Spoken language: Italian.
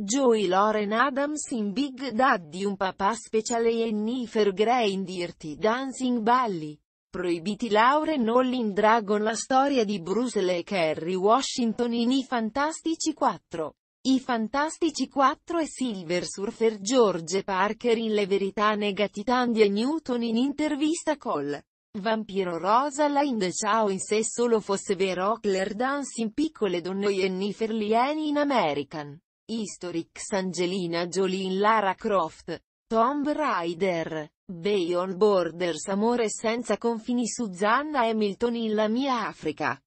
Joey Lauren Adams in Big Daddy un papà speciale e Jennifer Grey in Dirty Dancing Balli. Proibiti Lauren Hall Dragon La storia di Bruce Lee e Kerry Washington in I Fantastici 4. I Fantastici 4 e Silver Surfer George Parker in Le Verità Negati Tandy e Newton in intervista col Vampiro Rosa Lind Ciao in Se solo fosse vero Claire Dance in Piccole donne e Jennifer Lieni in American. Historix Angelina Jolie Lara Croft, Tomb Raider, Beyond Borders Amore senza confini Suzanna Hamilton in La mia Africa.